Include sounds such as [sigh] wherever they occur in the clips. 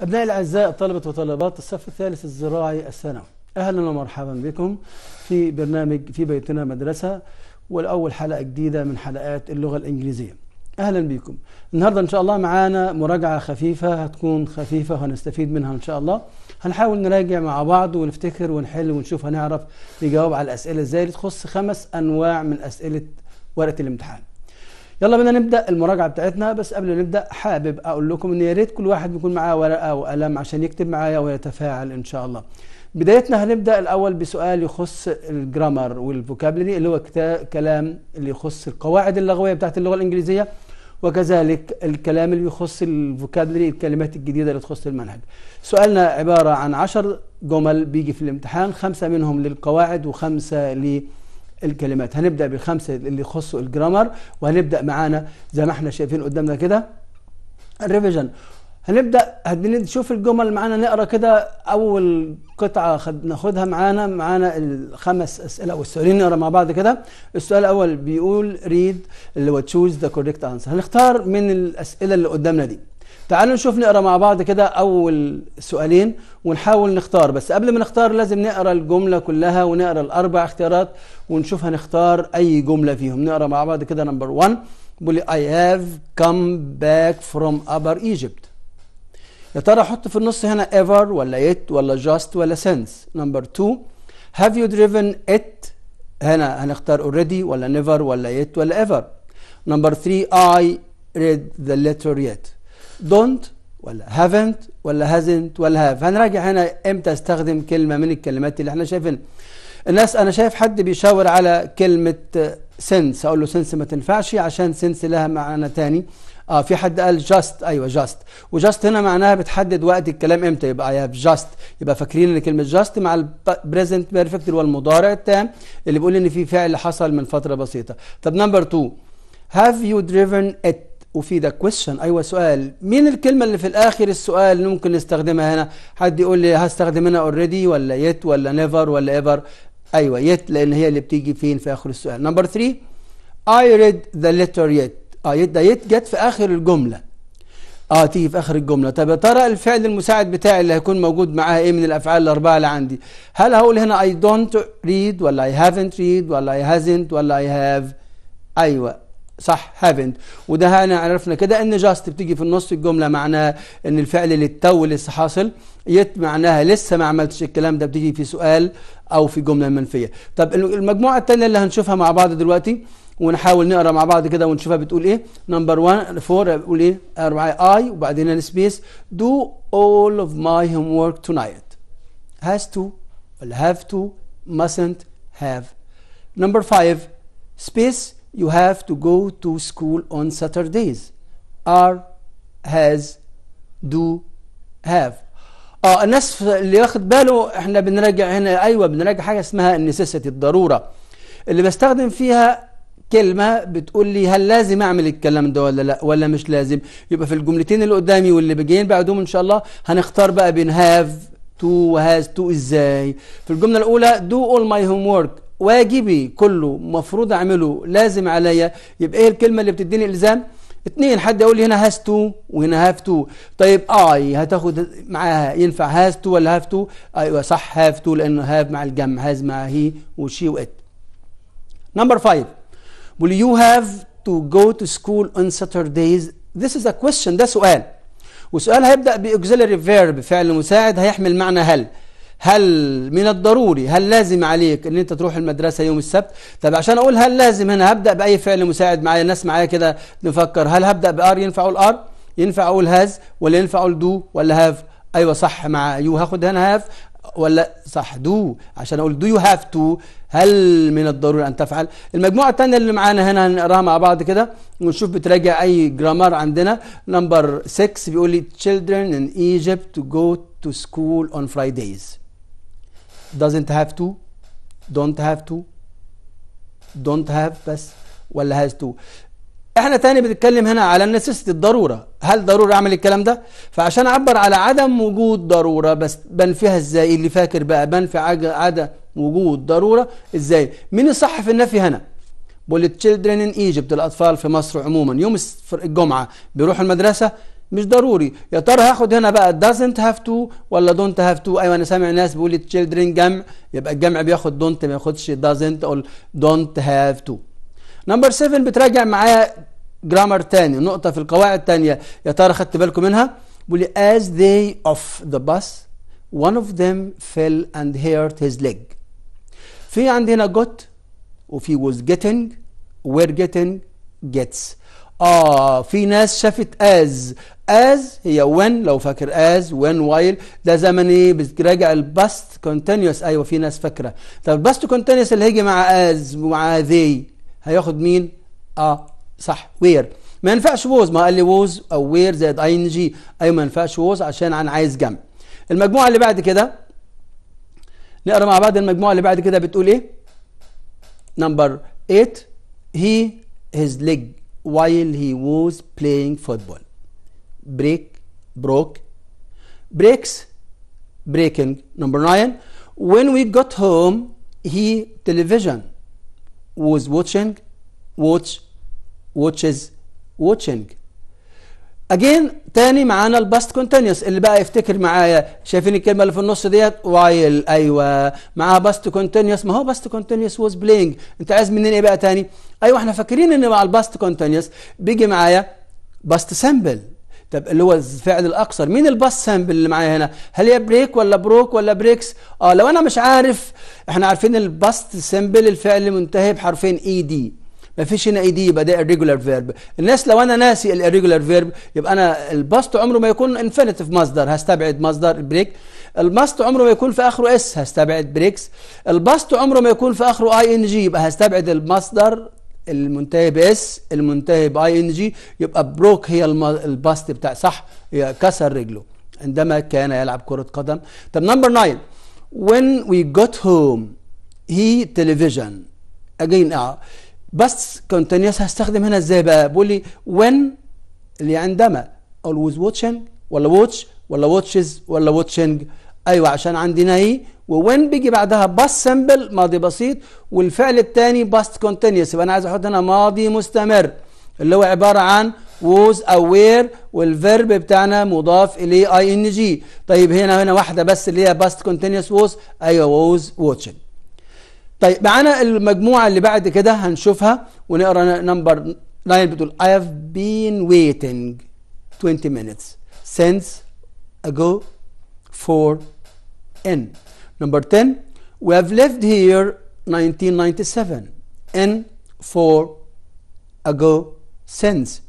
أبنائي الأعزاء طلبة وطلبات الصف الثالث الزراعي الثانوي أهلا ومرحبا بكم في برنامج في بيتنا مدرسة والأول حلقة جديدة من حلقات اللغة الإنجليزية أهلا بكم النهاردة إن شاء الله معانا مراجعة خفيفة هتكون خفيفة وهنستفيد منها إن شاء الله هنحاول نراجع مع بعض ونفتكر ونحل ونشوف هنعرف نجاوب على الأسئلة إزاي تخص خمس أنواع من أسئلة ورقة الامتحان يلا بينا نبدا المراجعه بتاعتنا بس قبل ما نبدا حابب اقول لكم ان يا ريت كل واحد بيكون معاه ورقه وقلم عشان يكتب معايا ويتفاعل ان شاء الله بدايتنا هنبدا الاول بسؤال يخص الجرامر والفوكابلري اللي هو كلام اللي يخص القواعد اللغويه بتاعت اللغه الانجليزيه وكذلك الكلام اللي يخص الفوكابلري الكلمات الجديده اللي تخص المنهج سؤالنا عباره عن عشر جمل بيجي في الامتحان خمسه منهم للقواعد وخمسه للقواعد الكلمات هنبدا بالخمسه اللي يخصوا الجرامر وهنبدا معانا زي ما احنا شايفين قدامنا كده الريفيجن هنبدا نشوف الجمل معانا نقرا كده اول قطعه خد ناخدها معانا معانا الخمس اسئله او السؤالين نقرا مع بعض كده السؤال الاول بيقول ريد اللي هو تشوز ذا كوريكت انسر هنختار من الاسئله اللي قدامنا دي تعالوا نشوف نقرا مع بعض كده اول سؤالين ونحاول نختار بس قبل ما نختار لازم نقرا الجمله كلها ونقرا الاربع اختيارات ونشوف هنختار اي جمله فيهم نقرا مع بعض كده نمبر 1 بيقول اي I have come back from upper Egypt يا ترى احط في النص هنا ايفر ولا ات ولا just ولا since نمبر 2 have you driven it هنا هنختار already ولا نيفر ولا يت ولا ايفر نمبر 3 I read the letter yet don't ولا haven't ولا hasn't ولا have هنراجع هنا امتى استخدم كلمة من الكلمات اللي احنا شايفينها الناس انا شايف حد بيشاور على كلمة سنس اقول له سنس ما تنفعش عشان سنس لها معنى تاني اه في حد قال جاست ايوه جاست وجاست هنا معناها بتحدد وقت الكلام امتى يبقى يا جاست يبقى فاكرين ان كلمه جاست مع البريزنت بيرفكت اللي هو المضارع التام اللي بيقول ان في فعل حصل من فتره بسيطه طب نمبر 2 هاف يو دريفن ات وفي ده question ايوه سؤال مين الكلمه اللي في الاخر السؤال اللي ممكن نستخدمها هنا حد يقول لي هستخدم هنا اوريدي ولا يت ولا نيفر ولا ايفر ايوه يت لان هي اللي بتيجي فين في اخر السؤال نمبر 3 اي ريد ذا ليتر يت اه يت ده يت جت في اخر الجمله اه تيجي في اخر الجمله طب يا ترى الفعل المساعد بتاعي اللي هيكون موجود معاها ايه من الافعال الاربعه اللي عندي هل هقول هنا اي دونت ريد ولا اي هافنت ريد ولا اي هازنت ولا اي هاف ايوه صح هافنت وده انا عرفنا كده ان جاست بتيجي في النص الجمله معناها ان الفعل اللي لسه حاصل يت معناها لسه ما عملتش الكلام ده بتيجي في سؤال او في جمله منفيه طب المجموعه الثانيه اللي هنشوفها مع بعض دلوقتي ونحاول نقرا مع بعض كده ونشوفها بتقول ايه نمبر 1 4 بتقول ايه اربعه اي وبعدين اول do all of my homework tonight has to ولا have to mustn't have نمبر 5 space you have to go to school on Saturdays are has do have اه الناس اللي واخد باله احنا بنراجع هنا ايوه بنراجع حاجه اسمها النسيستي الضروره اللي بستخدم فيها كلمة بتقول لي هل لازم أعمل الكلام ده ولا لا ولا مش لازم يبقى في الجملتين اللي قدامي واللي بجايين بعدهم إن شاء الله هنختار بقى بين هاف تو وهاز تو إزاي في الجملة الأولى do all my homework واجبي كله مفروض اعمله لازم عليا يبقى ايه الكلمه اللي بتديني الزام اتنين حد يقول لي هنا هاز تو وهنا هاف تو طيب اي هتاخد معاها ينفع هاز تو ولا هاف تو ايوه صح هاف تو لانه هاف مع الجمع هاز مع هي وشي وات نمبر 5 will you have to go to school on Saturdays this is a question ده سؤال وسؤال هيبدا بauxiliary فيرب فعل مساعد هيحمل معنى هل هل من الضروري هل لازم عليك ان انت تروح المدرسه يوم السبت طب عشان اقول هل لازم هنا هبدا باي فعل مساعد معايا الناس معايا كده نفكر هل هبدا بار ينفع اقول ار ينفع اقول هاز ولا ينفع اقول دو ولا هاف ايوه صح مع يو هاخد هنا هاف ولا صح دو عشان اقول دو يو هاف تو هل من الضروري ان تفعل المجموعه الثانيه اللي معانا هنا هنقراها مع بعض كده ونشوف بتراجع اي جرامر عندنا نمبر 6 بيقول لي children in Egypt to go to school on Fridays doesn't have to don't have to don't have بس ولا has to احنا تاني بنتكلم هنا على النسيست الضرورة هل ضروري اعمل الكلام ده فعشان اعبر على عدم وجود ضرورة بس بنفيها ازاي اللي فاكر بقى بنفي عدم وجود ضرورة ازاي مين الصح في النفي هنا بقول children in Egypt الأطفال في مصر عموما يوم الجمعة بيروحوا المدرسة مش ضروري يا ترى هاخد هنا بقى doesn't have to ولا don't have to ايوه انا سامع ناس بيقول children جمع يبقى الجمع بياخد don't ما ياخدش doesn't او don't have to نمبر 7 بتراجع معايا جرامر تاني نقطة في القواعد الثانيه يا ترى خدت بالكم منها بيقول لي as they off the bus one of them fell and hurt his leg في عندنا got وفي was getting were getting gets اه في ناس شافت از از هي when لو فاكر as when while ده زمن ايه بتراجع الباست كونتينيوس ايوه في ناس فاكره طب الباست كونتينيوس اللي هيجي مع از ومع they هياخد مين؟ اه صح where ما ينفعش ووز ما قال لي ووز او وير زائد اي ان جي ايوه ما ينفعش ووز عشان انا عايز جمع المجموعه اللي بعد كده نقرا مع بعض المجموعه اللي بعد كده بتقول ايه؟ نمبر 8 he his leg while he was playing football بريك بروك بريكس بريكنج نمبر 9 when we got home he television was watching watch watches watching again تاني معانا الباست كونتينيوس اللي بقى يفتكر معايا شايفين الكلمه اللي في النص ديت وايل ايوه معاها باست كونتينيوس ما هو باست كونتينيوس واز بلاينج انت عايز مننا ايه بقى تاني ايوه احنا فاكرين ان مع الباست كونتينيوس بيجي معايا باست سامبل طب اللي هو الفعل الاقصر مين الباس سامبل اللي معايا هنا هل هي بريك ولا بروك ولا بريكس اه لو انا مش عارف احنا عارفين الباست سامبل الفعل منتهي بحرفين اي e دي ما فيش هنا اي e دي يبقى ده irregular فيرب الناس لو انا ناسي الirregular فيرب يبقى انا الباست عمره ما يكون انفينيتيف مصدر هستبعد مصدر بريك الباست عمره ما يكون في اخره اس هستبعد بريكس الباست عمره ما يكون في اخره اي ان جي يبقى هستبعد المصدر المنتهي باس المنتهي باي ان جي يبقى بروك هي الباست بتاع صح كسر رجله عندما كان يلعب كرة قدم طب نمبر 9 when we got home he television again اه بس كونتينيوس هستخدم هنا ازاي بقى بقول لي when اللي عندما always watching ولا watch ولا watches ولا watching ايوه عشان عندي ايه ووين بيجي بعدها بس سمبل ماضي بسيط والفعل الثاني باست كونتينيوس يبقى انا عايز احط هنا ماضي مستمر اللي هو عباره عن ووز او وير والفيرب بتاعنا مضاف اليه اي ان جي طيب هنا هنا واحده بس اللي هي باست كونتينيوس ووز ايوه ووز واتشنج طيب معانا المجموعه اللي بعد كده هنشوفها ونقرا نمبر 9 بتقول I have been waiting 20 minutes since ago for N. Number 10, we have lived here 1997 N for ago since.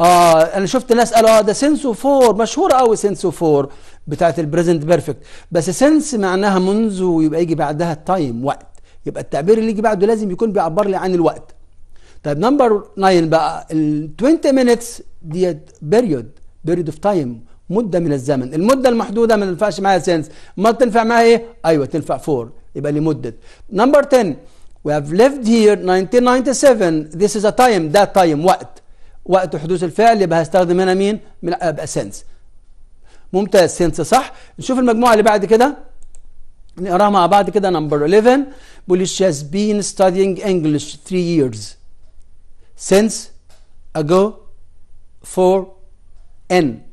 اه انا شفت ناس قالوا اه ده سينسو 4 مشهوره قوي سينسو فور بتاعت البريزنت بيرفكت بس سينس معناها منذ ويبقى يجي بعدها التايم وقت يبقى التعبير اللي يجي بعده لازم يكون بيعبر لي عن الوقت طيب نمبر 9 بقى ال 20 minutes ديت بيريود بيريود اوف تايم مده من الزمن المده المحدوده ما تنفعش معايا سنس ما تنفع معايا ايه ايوه تنفع فور يبقى لمده نمبر 10 we have lived here 1997 this is a time that time وقت وقت حدوث الفعل يبقى هستخدم هنا مين من ابقى سنس ممتاز سنس صح نشوف المجموعه اللي بعد كده نقراها مع بعض كده نمبر 11 بيقول she has been studying English 3 years since ago for n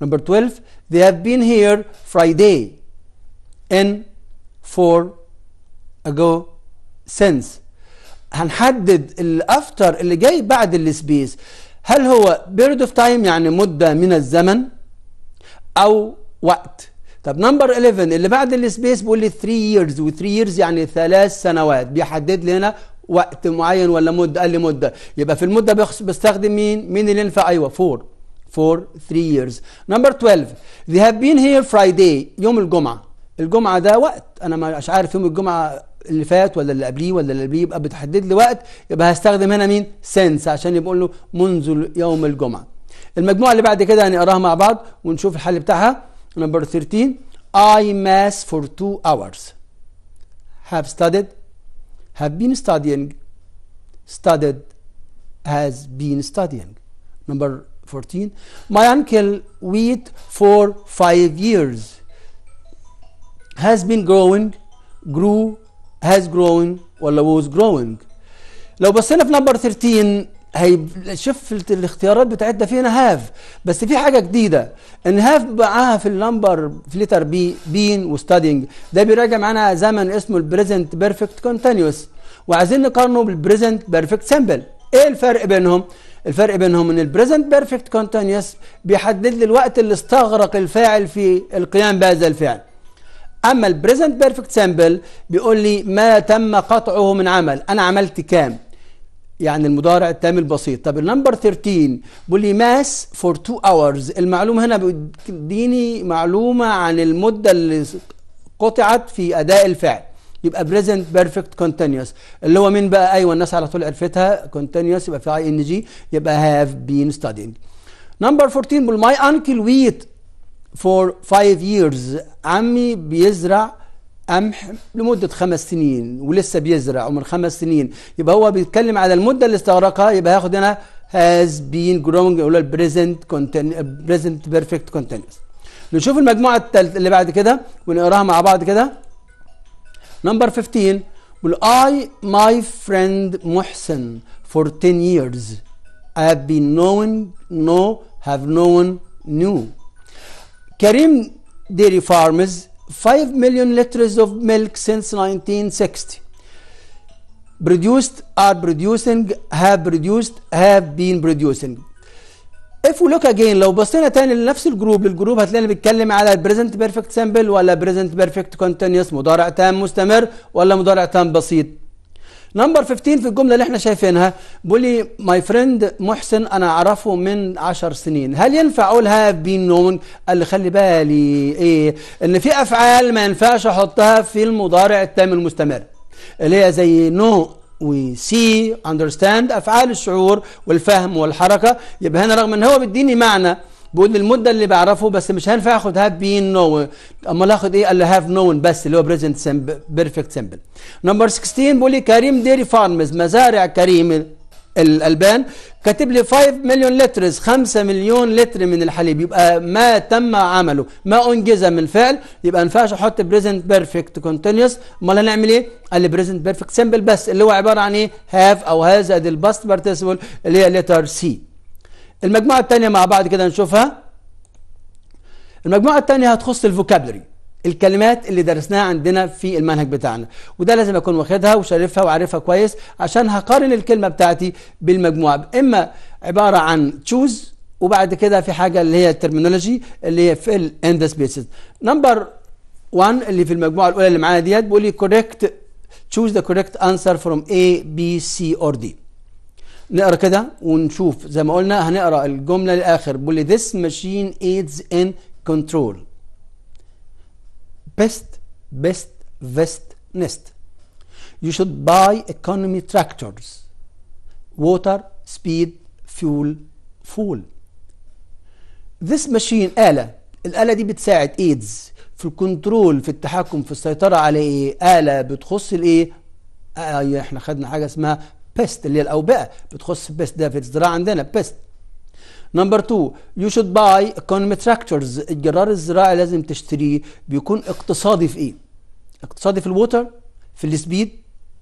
Number 12, they have been here Friday and for ago since. هنحدد الافتر اللي جاي بعد السبيس هل هو بيريد اوف تايم يعني مدة من الزمن أو وقت طب نمبر 11 اللي بعد السبيس بيقول لي 3 years و 3 years يعني ثلاث سنوات بيحدد لي هنا وقت معين ولا مدة قال لي مدة يبقى في المدة بستخدم مين مين اللي ينفع أيوه 4 for three years. Number 12 they have been here Friday يوم الجمعة الجمعة ده وقت أنا مش عارف يوم الجمعة اللي فات ولا اللي قبليه ولا اللي قبليه يبقى بتحدد لي وقت يبقى هستخدم هنا مين؟ سنس عشان يبقى له منذ يوم الجمعة. المجموعة اللي بعد كده هنقراها مع بعض ونشوف الحل بتاعها. Number 13 I mass for two hours. Have studied have been studying studied has been studying. Number 14 my uncle wheat for five years has been growing grew has grown ولا was growing لو بصينا في نمبر 13 هي هيشوف الاختيارات بتاعتنا فينا هاف بس في حاجه جديده ان هاف معاها في النمبر في لتر بي بين وستادينج ده بيراجع معانا زمن اسمه البريزنت بيرفكت كونتينيوس وعايزين نقارنه بالبريزنت بيرفكت سمبل ايه الفرق بينهم الفرق بينهم ان البريزنت بيرفكت كونتينيوس بيحدد لي الوقت اللي استغرق الفاعل في القيام بهذا الفعل اما البريزنت بيرفكت سامبل بيقول لي ما تم قطعه من عمل انا عملت كام يعني المضارع التام البسيط طب النمبر 13 بيقول لي ماس فور تو اورز المعلومه هنا بتديني معلومه عن المده اللي قطعت في اداء الفعل يبقى بريزنت بيرفكت كونتينوس اللي هو مين بقى ايوه الناس على طول عرفتها كونتينوس يبقى في اي ان جي يبقى هاف بين ستادينج نمبر 14 بول ماي انكل ويت فور 5 years عمي بيزرع قمح لمدة خمس سنين ولسه بيزرع ومن خمس سنين يبقى هو بيتكلم على المدة اللي استغرقها يبقى هاخد هنا has been growing اللي هو present continu present perfect continuous نشوف المجموعة اللي بعد كده ونقراها مع بعض كده Number 15, Will I, my friend Muhsin, for 10 years, I have been known, no, have known, knew. Karim Dairy Farmers. 5 million liters of milk since 1960 produced are producing have produced have been producing if we look again لو بصينا تاني لنفس الجروب للجروب هتلاقي اللي بيتكلم على بريزنت بيرفكت سامبل ولا بريزنت بيرفكت كونتينوس مضارع تام مستمر ولا مضارع تام بسيط نمبر 15 في الجمله اللي احنا شايفينها بيقول لي ماي فريند محسن انا اعرفه من 10 سنين هل ينفع اقول هاف بين نون قال لي خلي بالي ايه ان في افعال ما ينفعش احطها في المضارع التام المستمر اللي هي زي نو وسي اندرستاند افعال الشعور والفهم والحركه يبقى هنا رغم ان هو بيديني معنى بقول المده اللي بعرفه بس مش هينفع اخد هاف بين نو امال اخد ايه قال لي هاف نون بس اللي هو بريزنت بيرفكت سمبل نمبر 16 بيقول لي كريم ديري فارمز مزارع كريم الألبان كاتب لي 5 مليون لترز 5 مليون لتر من الحليب يبقى ما تم عمله ما أنجز من فعل يبقى ما ينفعش أحط بريزنت بيرفكت كونتينيوس أمال هنعمل إيه؟ قال لي بريزنت بيرفكت سمبل بس اللي هو عبارة عن إيه؟ هاف أو هذا دي الباست بارتيسيبل اللي هي لتر سي المجموعة الثانية مع بعض كده نشوفها المجموعة الثانية هتخص الفوكابلري الكلمات اللي درسناها عندنا في المنهج بتاعنا وده لازم اكون واخدها وشارفها وعارفها كويس عشان هقارن الكلمه بتاعتي بالمجموعه اما عباره عن تشوز وبعد كده في حاجه اللي هي الترمينولوجي اللي هي فيل ان ذا سبيسز نمبر 1 اللي في المجموعه الاولى اللي معانا ديت بيقول لي كوريكت تشوز ذا كوريكت انسر فروم اي بي سي اور دي نقرا كده ونشوف زي ما قلنا هنقرا الجمله للاخر بيقول لي ذس ماشين ايدز ان كنترول best best, vest, nest. You should buy economy tractors, water, speed, fuel, fuel. This machine آلة الآلة دي بتساعد إيدز في الكنترول في التحكم في السيطرة على إيه آلة بتخص الإيه آه، احنا خدنا حاجة اسمها بيست اللي هي الأوبئة بتخص بيست ده في الزراعة عندنا بيست نمبر 2 يو شود باي ايكونومي تراكتورز الجرار الزراعي لازم تشتريه بيكون اقتصادي في ايه اقتصادي في الووتر في السبيد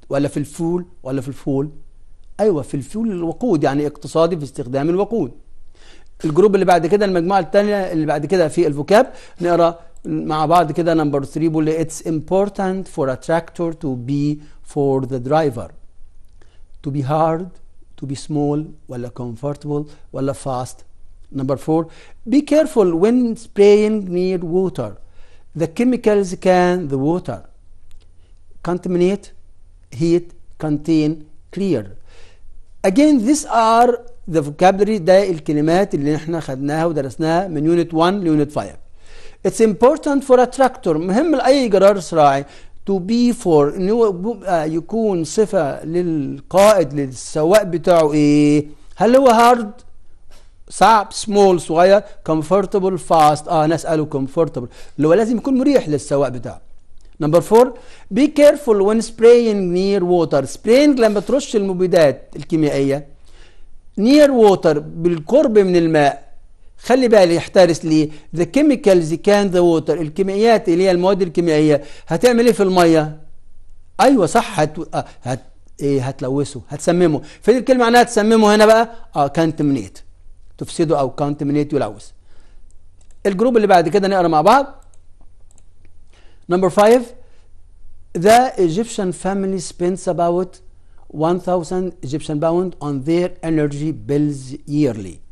ولا في الفول ولا في الفول ايوه في الفول الوقود يعني اقتصادي في استخدام الوقود الجروب اللي بعد كده المجموعه الثانيه اللي بعد كده في الفوكاب نقرا مع بعض كده نمبر 3 بيقول اتس important for a tractor to be for the driver to be hard to be small ولا comfortable ولا fast number four be careful when spraying near water the chemicals can the water contaminate heat contain clear again these are the vocabulary ده الكلمات اللي احنا خدناها ودرسناها من unit 1 unit 5 It's important for a tractor مهم لأي جرار to be for ان هو بيبقى يكون صفه للقائد للسواق بتاعه ايه هل هو هارد صعب سمول صغير كومفورتبل فاست اه نساله كومفورتبل اللي هو لازم يكون مريح للسواق بتاعه نمبر فور بي كيرفول وين سبراينج نير ووتر سبراينج لما ترش المبيدات الكيميائيه نير ووتر بالقرب من الماء خلي بالي يحترس ليه ذا كيميكالز كان ذا ووتر الكيميائيات اللي هي المواد الكيميائيه هتعمل ايه في الميه ايوه صح هت... آه، هت... ايه هتلوثه هتسممه فين الكلمه معناها تسممه هنا بقى اه كانتمنيت تفسده او كانتمنيت يلوث الجروب اللي بعد كده نقرا مع بعض نمبر 5 The Egyptian family spends about 1000 Egyptian باوند on their energy bills yearly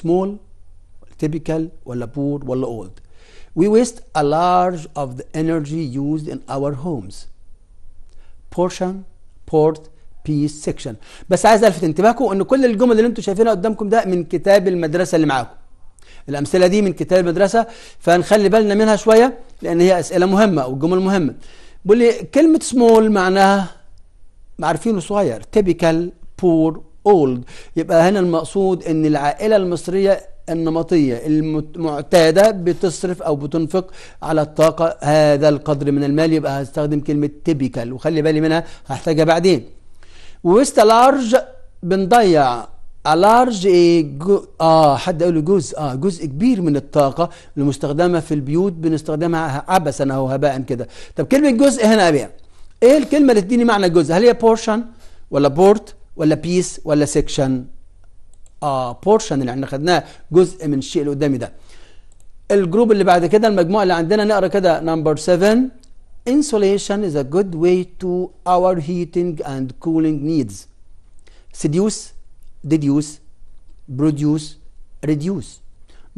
small typical ولا poor ولا old we waste a large of the energy used in our homes portion port piece section بس عايز الفت انتباهكم ان كل الجمل اللي انتم شايفينها قدامكم ده من كتاب المدرسه اللي معاكم الامثله دي من كتاب المدرسه فنخلي بالنا منها شويه لان هي اسئله مهمه او جمل مهمه بيقول لي كلمه سمول معناها عارفينه صغير typical poor اولد يبقى هنا المقصود ان العائله المصريه النمطيه المعتاده بتصرف او بتنفق على الطاقه هذا القدر من المال يبقى هستخدم كلمه تيبيكال وخلي بالي منها هحتاجها بعدين وست لارج بنضيع ايه جو... اه حد قال جزء اه جزء كبير من الطاقه المستخدمه في البيوت بنستخدمها عبثا او هباء كده طب كلمه جزء هنا ابيع ايه الكلمه اللي تديني معنى جزء هل هي بورشن ولا بورت ولا بيس ولا سيكشن اه بورشن اللي احنا خدناه جزء من الشيء اللي قدامي ده الجروب اللي بعد كده المجموعه اللي عندنا نقرا كده نمبر 7 insulation is a good way to our heating and cooling needs seduce deduce produce reduce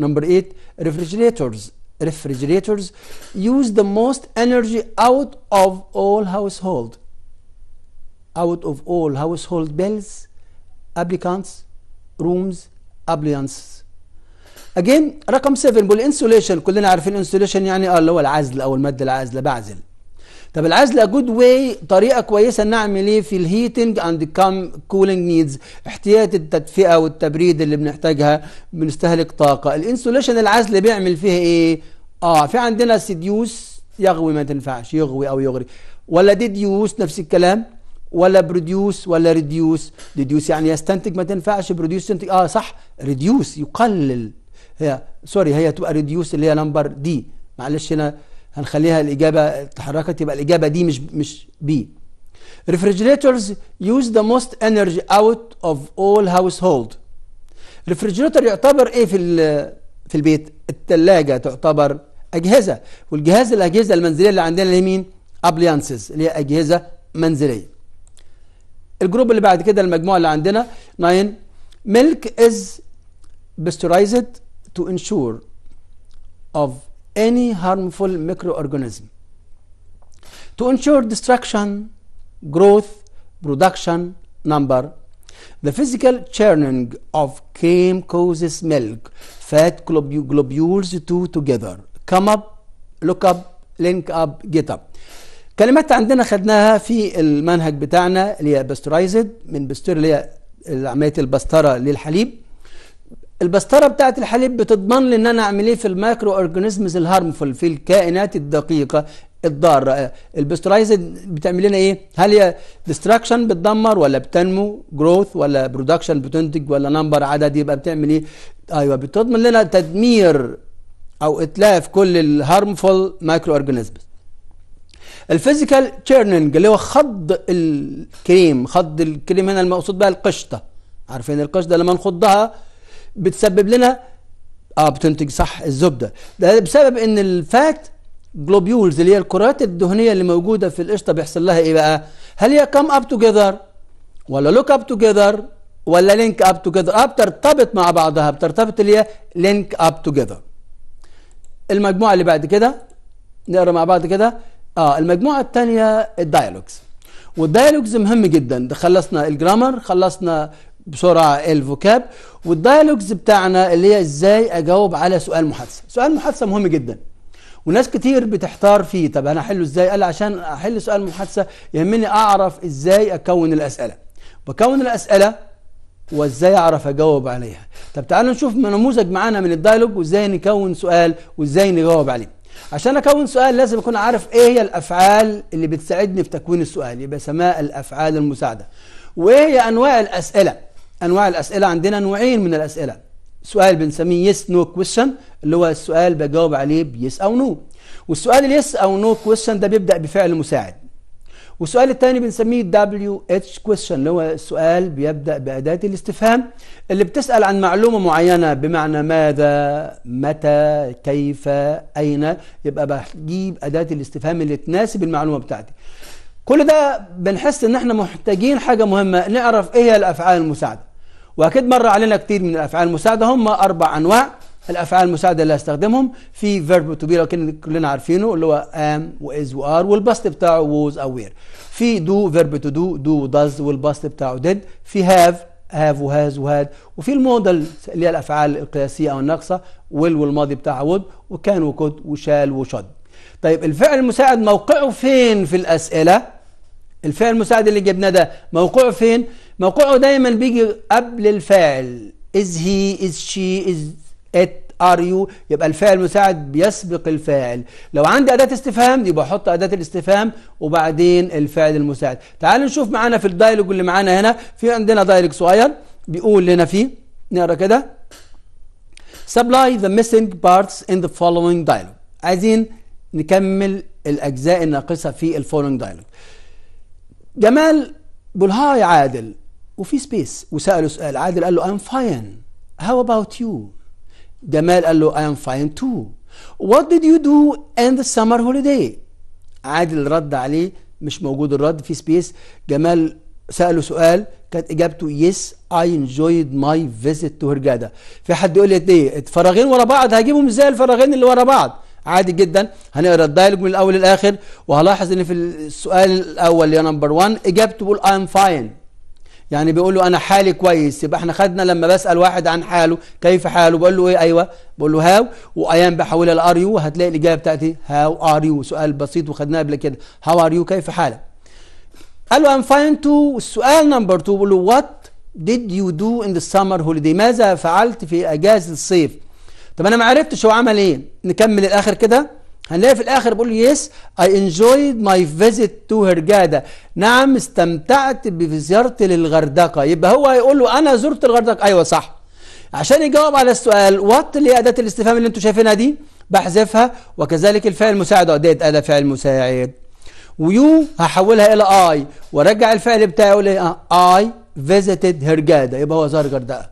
number 8 refrigerators refrigerators use the most energy out of all household out of all household bills, applicants, rooms, appliances. Again, رقم 7 بقول insulation كلنا عارفين insulation يعني اه اللي هو العزل او الماده العازله بعزل. طب العزل good واي طريقه كويسه نعمل ايه في الهيتنج اند كام كولينج نيدز احتياجات التدفئه والتبريد اللي بنحتاجها بنستهلك طاقه الانسوليشن العزل بيعمل فيها ايه اه في عندنا سديوس يغوي ما تنفعش يغوي او يغري ولا ديديوس نفس الكلام ولا بروديوس ولا ريديوس ريديوس يعني يستنتج ما تنفعش بروديوس تنتج اه صح ريديوس يقلل هي سوري هي تبقى ريديوس اللي هي نمبر دي معلش هنا هنخليها الاجابه تحركت يبقى الاجابه دي مش مش بي refrigerators use the most energy out of all household refrigerator يعتبر ايه في في البيت الثلاجه تعتبر اجهزه والجهاز الاجهزه المنزليه اللي عندنا اللي هي مين ابليانسز اللي هي اجهزه منزليه الجروب اللي بعد كده المجموعه اللي عندنا 9 milk is pasteurized to ensure of any harmful microorganism to ensure destruction growth production number the physical churning of cream causes milk fat globules two together come up look up link up get up كلمات عندنا خدناها في المنهج بتاعنا اللي هي باستورايزد من بستور اللي هي عمليه البستره للحليب البستره بتاعه الحليب بتضمن لي ان انا اعمل ايه في المايكرو اورجانيزمز الهارمفول في الكائنات الدقيقه الضاره البسترايزد بتعمل لنا ايه هل هي ديستراكشن بتدمر ولا بتنمو جروث ولا برودكشن بتنتج ولا نمبر عدد يبقى بتعمل ايه ايوه بتضمن لنا تدمير او اتلاف كل الهارمفول مايكرو اورجانيزمز الفيزيكال تشيرنينج اللي هو خض الكريم خض الكريم هنا المقصود بها القشطه عارفين القشطه لما نخضها بتسبب لنا اه بتنتج صح الزبده ده بسبب ان الفات جلوبيولز اللي هي الكرات الدهنيه اللي موجوده في القشطه بيحصل لها ايه بقى هل هي كم اب توجذر ولا لوك اب توجذر ولا لينك اب توجذر اه بترتبط مع بعضها بترتبط اللي هي لينك اب توجذر المجموعه اللي بعد كده نقرا مع بعض كده اه المجموعه الثانيه الدايلوجز والدايلوجز مهم جدا ده خلصنا الجرامر خلصنا بسرعه الفوكاب والدايلوجز بتاعنا اللي هي ازاي اجاوب على سؤال محادثه سؤال محادثه مهم جدا وناس كتير بتحتار فيه طب انا احله ازاي قال عشان احل سؤال محادثه يهمني اعرف ازاي اكون الاسئله بكون الاسئله وازاي اعرف اجاوب عليها طب تعالوا نشوف نموذج معانا من الدايلوج وازاي نكون سؤال وازاي نجاوب عليه عشان اكون سؤال لازم اكون عارف ايه هي الافعال اللي بتساعدني في تكوين السؤال يبقى سماء الافعال المساعده وايه هي انواع الاسئله انواع الاسئله عندنا نوعين من الاسئله سؤال بنسميه يس نو كويشن اللي هو السؤال بجاوب عليه بيس او نو والسؤال اليس او نو كويشن ده بيبدا بفعل مساعد والسؤال الثاني بنسميه دبليو اتش كويشن اللي هو السؤال بيبدا باداه الاستفهام اللي بتسال عن معلومه معينه بمعنى ماذا متى كيف اين يبقى بجيب اداه الاستفهام اللي تناسب المعلومه بتاعتي كل ده بنحس ان احنا محتاجين حاجه مهمه نعرف ايه هي الافعال المساعده واكيد مر علينا كتير من الافعال المساعده هم اربع انواع الافعال المساعده اللي هستخدمهم في فيرب تو بي لو كلنا عارفينه اللي هو ام واز وار والباست بتاعه ووز او وير في دو فيرب تو دو دو داز والباست بتاعه ديد في هاف هاف وهاز وهاد وفي المودل اللي هي الافعال القياسيه او الناقصه ويل والماضي بتاعها وود وكان وكود وشال وشد طيب الفعل المساعد موقعه فين في الاسئله الفعل المساعد اللي جبناه ده موقعه فين موقعه دايما بيجي قبل الفاعل از هي از شي از ات ار يو يبقى الفاعل المساعد بيسبق الفاعل لو عندي اداه استفهام يبقى احط اداه الاستفهام وبعدين الفاعل المساعد تعال نشوف معانا في الدايلوج اللي معانا هنا في عندنا دايلوج صغير بيقول لنا فيه نقرا كده supply the missing parts in the following dialogue عايزين نكمل الاجزاء الناقصه في الفولوينج دايلوج جمال هاي عادل وفي سبيس وساله سؤال عادل قال له I'm fine how about you جمال قال له I am fine too What did you do in the summer holiday عادل رد عليه مش موجود الرد في سبيس جمال سأله سؤال كانت إجابته yes I enjoyed my visit to هرجادا في حد يقول لي ليه فراغين ورا بعض هجيبهم ازاي الفراغين اللي ورا بعض عادي جدا هنقرا الدايلوج من الاول للاخر وهلاحظ ان في السؤال الاول يا نمبر 1 اجابته بقول I'm fine يعني بيقول له انا حالي كويس يبقى احنا خدنا لما بسال واحد عن حاله كيف حاله بقول له ايه ايوه بقول له هاو وايام بحولها لار يو هتلاقي الاجابه بتاعتي هاو ار يو سؤال بسيط وخدناه قبل كده هاو ار يو كيف حالك قال له ام فاين تو السؤال نمبر 2 بقول له وات ديد يو دو ان ذا سمر هوليدي ماذا فعلت في اجازه الصيف طب انا ما عرفتش هو عمل ايه نكمل الاخر كده هنلاقي في الاخر بيقول يس اي انجويد ماي فيزيت تو هرجادة نعم استمتعت بزيارتي للغردقه يبقى هو هيقول له انا زرت الغردقه ايوه صح عشان يجاوب على السؤال وات اللي هي اداه الاستفهام اللي انتم شايفينها دي بحذفها وكذلك الفعل المساعد اداه اداه فعل مساعد ويو هحولها الى اي وارجع الفعل بتاعي اقول ايه اي فيزيتد هرجادة يبقى هو زار الغردقه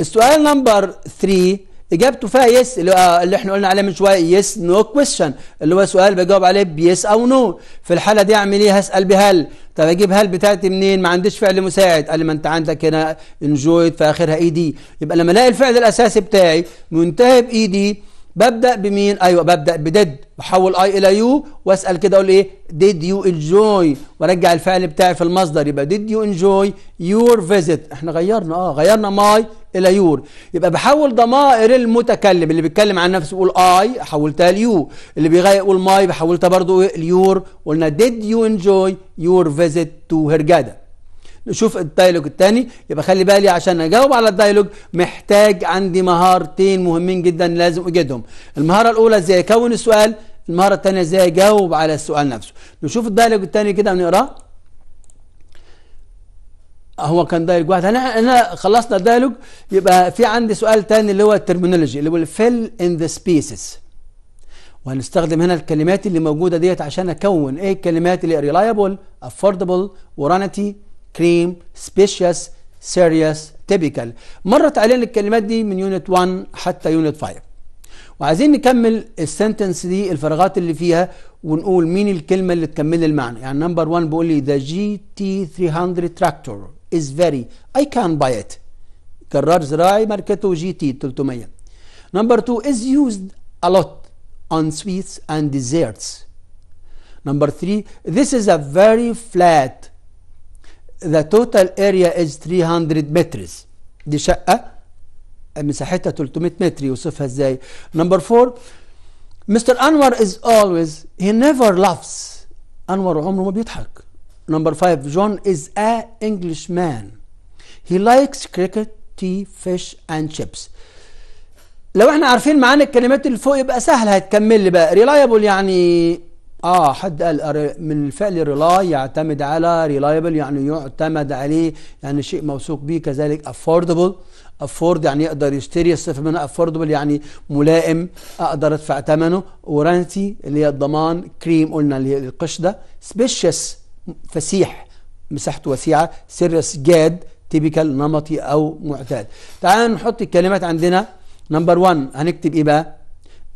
السؤال نمبر 3 اجابته فيها يس آه، اللي احنا قلنا عليه من شويه يس نو كويشن اللي هو سؤال بجاوب عليه بيس او نو في الحاله دي اعمل ايه هسال بهل طب اجيب هل بتاعتي منين ما عنديش فعل مساعد قال لي ما انت عندك هنا انجويد في اخرها اي e دي يبقى لما الاقي الفعل الاساسي بتاعي منتهي باي دي e ببدا بمين ايوه ببدا بديد بحول اي الى يو واسال كده اقول ايه did you enjoy وارجع الفعل بتاعي في المصدر يبقى did you enjoy your visit احنا غيرنا اه غيرنا ماي الى يور يبقى بحول ضمائر المتكلم اللي بيتكلم عن نفسه يقول اي حولتها ليو اللي بيغير يقول ماي بحولتها برضه إيه؟ ليور قلنا did you enjoy your visit to هرجاده نشوف الدايلوج الثاني يبقى خلي بالي عشان اجاوب على الدايلوج محتاج عندي مهارتين مهمين جدا لازم اجدهم المهاره الاولى ازاي اكون السؤال المهاره الثانيه ازاي اجاوب على السؤال نفسه نشوف الدايلوج الثاني كده ونقراه هو كان دايلوج واحد انا انا خلصنا الدايلوج يبقى في عندي سؤال ثاني اللي هو الترمينولوجي اللي هو الفيل ان ذا سبيسز وهنستخدم هنا الكلمات اللي موجوده ديت عشان اكون ايه الكلمات اللي ريلايبل افوردبل ورانتي كريم سبيشيس سيريس تيبيكال مرت علينا الكلمات دي من يونت 1 حتى يونت 5 وعايزين نكمل السنتنس دي الفراغات اللي فيها ونقول مين الكلمة اللي تكمل المعنى يعني نمبر 1 بيقول لي the GT300 tractor is very I can buy it كرار زراعي ماركته جي تي 300 نمبر 2 is used a lot on sweets and desserts نمبر 3 this is a very flat the total area is 300 meters دي شقة مساحتها 300 متر يوصفها ازاي نمبر 4 مستر انور از always he never laughs انور عمره ما بيضحك نمبر 5 جون از ا انجلش مان he likes cricket tea fish and chips لو احنا عارفين معاني الكلمات اللي فوق يبقى سهل هتكمل لي بقى ريلايبل يعني اه حد قال من الفعل ريلاي يعتمد على ريلايبل يعني يعتمد عليه يعني شيء موثوق به كذلك افوردبل افورد يعني يقدر يشتري الصفه منها افوردبل يعني ملائم اقدر ادفع ثمنه ورانتي اللي هي الضمان كريم قلنا اللي هي القش ده سبيشس فسيح مساحته واسعه سيريس جاد تيبيكال نمطي او معتاد تعال نحط الكلمات عندنا نمبر 1 هنكتب ايه بقى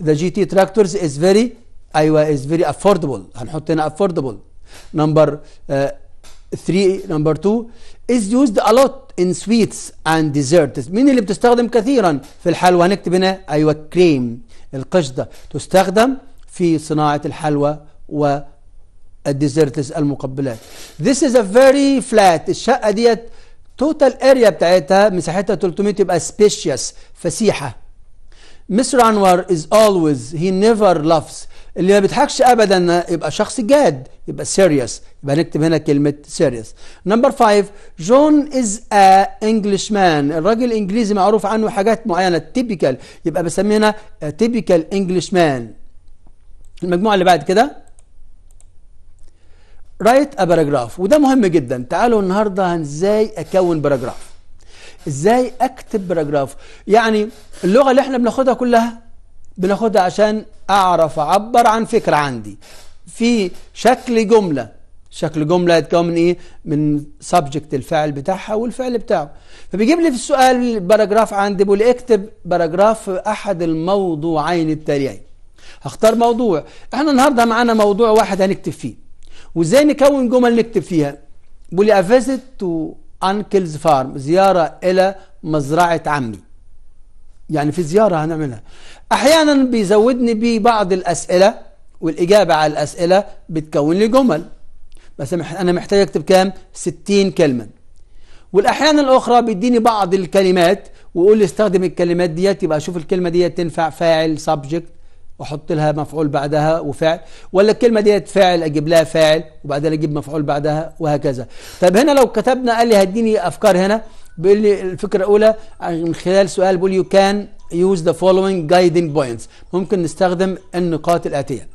the GT tractors is very ايوه از فيري افوردبل هنحط هنا افوردبل نمبر 3 نمبر 2 از يوزد ا لوت ان سويتس اند ديزرتس مين اللي بتستخدم كثيرا في الحلوى هنكتب هنا ايوه كريم القشده تستخدم في صناعه الحلوى و الديزرتس المقبلات this is a very flat الشقه ديت توتال اريا بتاعتها مساحتها 300 يبقى spacious فسيحه Mr. Anwar is always he never loves اللي ما بيضحكش ابدا يبقى شخص جاد يبقى سيريس يبقى نكتب هنا كلمه سيريس نمبر 5 جون از ا انجلش مان الراجل الانجليزي معروف عنه حاجات معينه تيبيكال يبقى بسميه هنا تيبيكال انجلش مان المجموعه اللي بعد كده رايت ا باراجراف وده مهم جدا تعالوا النهارده ازاي اكون باراجراف ازاي اكتب باراجراف يعني اللغه اللي احنا بناخدها كلها بناخدها عشان اعرف اعبر عن فكره عندي في شكل جمله شكل جمله يتكون من ايه من سبجكت الفعل بتاعها والفعل بتاعه فبيجيب لي في السؤال باراجراف عندي بيقول اكتب باراجراف في احد الموضوعين التاليين هختار موضوع احنا النهارده معانا موضوع واحد هنكتب فيه وازاي نكون جمل نكتب فيها بيقول لي افيزيت تو انكلز فارم زياره الى مزرعه عمي يعني في زيارة هنعملها أحيانا بيزودني ببعض الأسئلة والإجابة على الأسئلة بتكون لي جمل بس أنا محتاج أكتب كام؟ 60 كلمة والأحيان الأخرى بيديني بعض الكلمات ويقول لي استخدم الكلمات ديت يبقى أشوف الكلمة ديت تنفع فاعل سبجكت واحط لها مفعول بعدها وفعل ولا الكلمه ديت فاعل اجيب لها فاعل وبعدين اجيب مفعول بعدها وهكذا طب هنا لو كتبنا قال لي هديني افكار هنا بيقول لي الفكره الاولى من خلال سؤال بيقول يو كان يوز ذا فولوينج جايدنج بوينتس ممكن نستخدم النقاط الاتيه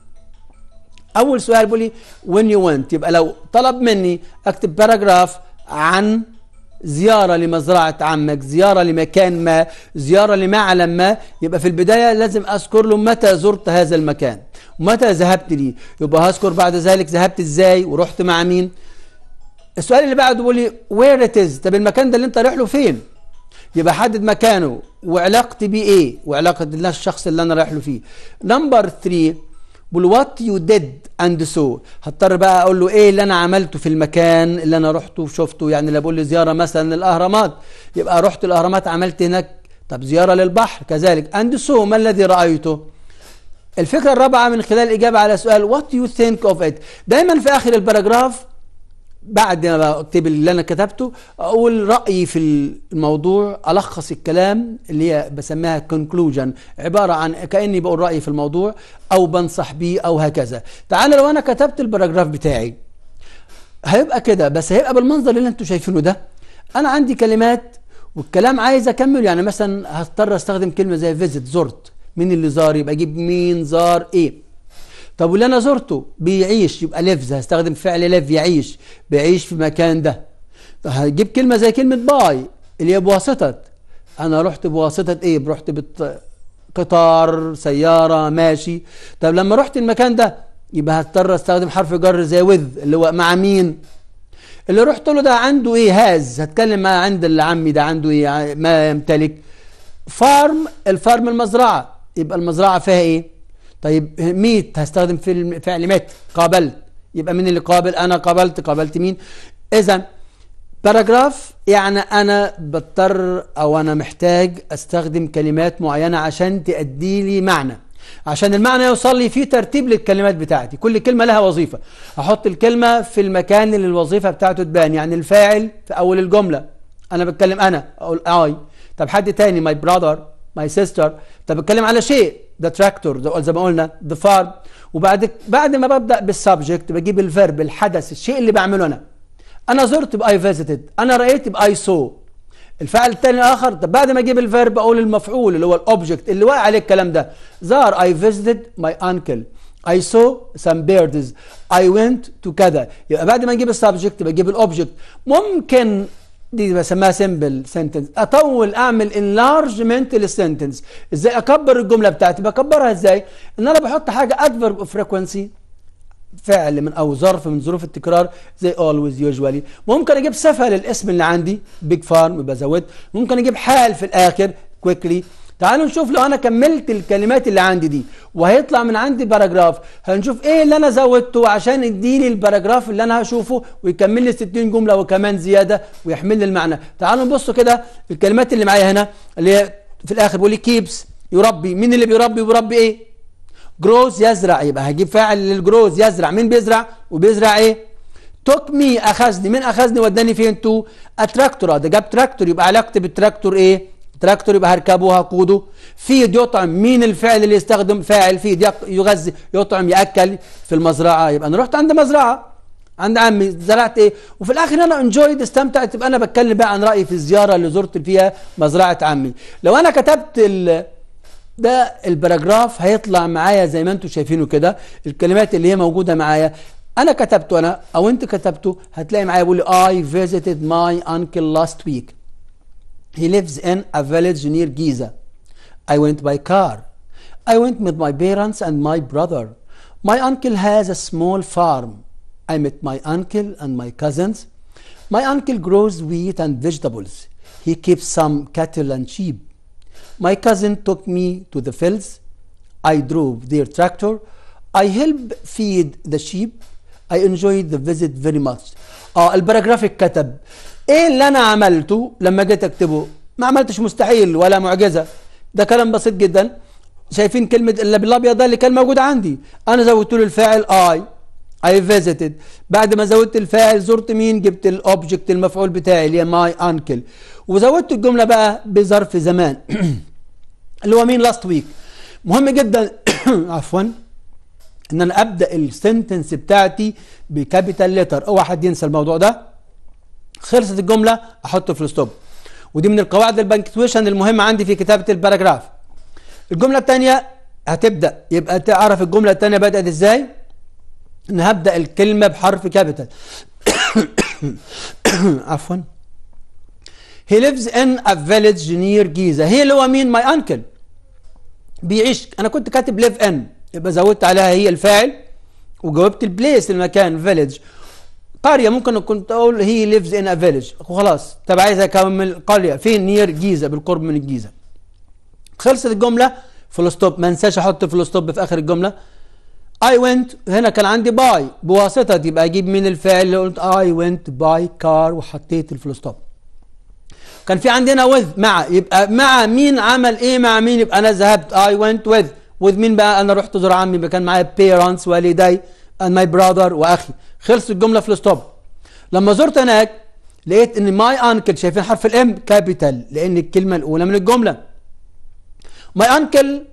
اول سؤال بيقول لي وين يو ونت يبقى لو طلب مني اكتب باراجراف عن زيارة لمزرعة عمك زيارة لمكان ما زيارة لمعلم ما يبقى في البداية لازم أذكر له متى زرت هذا المكان متى ذهبت لي يبقى هذكر بعد ذلك ذهبت إزاي ورحت مع مين السؤال اللي بعده بيقول لي وير ات از طب المكان ده اللي انت رايح له فين يبقى حدد مكانه وعلاقتي بيه ايه وعلاقه الشخص اللي انا رايح له فيه نمبر 3 بقول وات يو ديد اند سو هضطر بقى اقول له ايه اللي انا عملته في المكان اللي انا رحته وشفته يعني لو بقول لي زياره مثلا الاهرامات يبقى رحت الاهرامات عملت هناك طب زياره للبحر كذلك اند سو ما الذي رايته الفكره الرابعه من خلال الاجابه على سؤال وات يو ثينك اوف ات دايما في اخر الباراجراف بعد ما اكتب اللي انا كتبته اقول رايي في الموضوع الخص الكلام اللي هي بسميها كونكلوجن عباره عن كاني بقول رايي في الموضوع او بنصح بيه او هكذا تعالى لو انا كتبت الباراجراف بتاعي هيبقى كده بس هيبقى بالمنظر اللي انتم شايفينه ده انا عندي كلمات والكلام عايز اكمل يعني مثلا هضطر استخدم كلمه زي فيزيت زرت مين اللي زار يبقى اجيب مين زار ايه طب واللي انا زرته بيعيش يبقى ليفز هستخدم فعل ليف يعيش بيعيش في المكان ده هجيب كلمه زي كلمه باي اللي هي بواسطه انا رحت بواسطه ايه رحت بت... قطار سياره ماشي طب لما رحت المكان ده يبقى هضطر استخدم حرف جر زي وذ اللي هو مع مين اللي رحت له ده عنده ايه هاز هتكلم مع عند اللي عمي ده عنده ايه ما يمتلك فارم الفارم المزرعه يبقى المزرعه فيها ايه طيب ميت هستخدم في الفعل مات قابلت يبقى مين اللي قابل انا قابلت قابلت مين اذا باراجراف يعني انا بضطر او انا محتاج استخدم كلمات معينه عشان تأدي لي معنى عشان المعنى يوصل لي في ترتيب للكلمات بتاعتي كل كلمة لها وظيفة أحط الكلمة في المكان اللي الوظيفة بتاعته تبان يعني الفاعل في أول الجملة أنا بتكلم أنا أقول أي طب حد تاني ماي براذر ماي سيستر طب بتكلم على شيء ذا تراكتور زي ما قلنا ذا فارم وبعد بعد ما ببدا بالسبجكت بجيب الفيرب الحدث الشيء اللي بعمله انا انا زرت باي فيزيتد انا رايت باي سو الفعل الثاني الاخر طب بعد ما اجيب الفيرب اقول المفعول اللي هو الاوبجكت اللي واقع عليه الكلام ده زار اي فيزيتد ماي انكل I saw some birds I went to كذا يبقى بعد ما نجيب السبجكت بجيب الاوبجكت ممكن دي بسميها سمبل سنتنس اطول اعمل انلارجمنت للسنتنس ازاي اكبر الجمله بتاعتي بكبرها ازاي ان انا بحط حاجه ادفرب اوف فريكوانسي فعل من او ظرف من ظروف التكرار زي اولويز يوجوالي ممكن اجيب صفه للاسم اللي عندي بيج فارم يبقى زودت ممكن اجيب حال في الاخر كويكلي تعالوا نشوف لو انا كملت الكلمات اللي عندي دي وهيطلع من عندي باراجراف هنشوف ايه اللي انا زودته عشان يديني الباراجراف اللي انا هشوفه ويكمل لي 60 جمله وكمان زياده ويحمل لي المعنى تعالوا نبصوا كده الكلمات اللي معايا هنا اللي هي في الاخر بيقول لي كيبس يربي مين اللي بيربي وبيربي ايه جروز يزرع يبقى هجيب فاعل للجروز يزرع مين بيزرع وبيزرع ايه توك مي اخذني مين اخذني وداني فين تو اتراكتور ده جاب تراكتور يبقى علاقتي بالتراكتور ايه تراكتور يبقى هركبوها قوده فيد يطعم مين الفعل اللي يستخدم فاعل فيد يغذي يطعم ياكل في المزرعه يبقى انا رحت عند مزرعه عند عمي زرعت ايه وفي الاخر انا انجويد استمتعت يبقى انا بتكلم بقى عن رايي في الزياره اللي زرت فيها مزرعه عمي لو انا كتبت ال... ده البراجراف هيطلع معايا زي ما انتم شايفينه كده الكلمات اللي هي موجوده معايا انا كتبته انا او انت كتبته هتلاقي معايا بيقول لي اي فيزيتد ماي انكل لاست ويك He lives in a village near Giza. I went by car. I went with my parents and my brother. My uncle has a small farm. I met my uncle and my cousins. My uncle grows wheat and vegetables. He keeps some cattle and sheep. My cousin took me to the fields. I drove their tractor. I helped feed the sheep. I enjoyed the visit very much. آه الباراجراف اتكتب ايه اللي انا عملته لما جيت اكتبه ما عملتش مستحيل ولا معجزه ده كلام بسيط جدا شايفين كلمه الا بالابيض ده اللي كان موجود عندي انا زودت له الفاعل اي اي فيزيتد بعد ما زودت الفاعل زرت مين جبت الاوبجكت المفعول بتاعي اللي هي ماي انكل وزودت الجمله بقى بظرف زمان [clears throat] اللي هو مين لاست ويك مهم جدا [clears throat] عفوا ان انا ابدا السنتنس بتاعتي بكابيتال ليتر اوعى حد ينسى الموضوع ده خلصت الجمله احط في ستوب ودي من القواعد البنكتويشن المهمه عندي في كتابه الباراجراف الجمله الثانيه هتبدا يبقى تعرف الجمله الثانيه بدات ازاي ان هبدا الكلمه بحرف كابيتال [coughs] عفوا He lives in a village near Giza. هي اللي هو مين؟ ماي أنكل. بيعيش أنا كنت كاتب live in يبقى زودت عليها هي الفاعل وجاوبت البليس المكان فيليج قرية ممكن كنت أقول هي ليفز إن ا فيليج وخلاص طب عايز أكمل قرية فين نير جيزة بالقرب من الجيزة خلصت الجملة فول ستوب ما انساش أحط فول ستوب في آخر الجملة اي ونت هنا كان عندي باي بواسطة يبقى أجيب من الفعل اللي قلت اي ونت باي كار وحطيت الفول ستوب كان في عندنا وذ مع يبقى مع مين عمل ايه مع مين يبقى انا ذهبت اي ونت وذ وذ مين بقى انا رحت زور عمي كان معايا بيرنتس والدي and my brother واخي خلصت الجمله في الستوب لما زرت هناك لقيت ان ماي انكل شايفين حرف الام كابيتال لان الكلمه الاولى من الجمله ماي انكل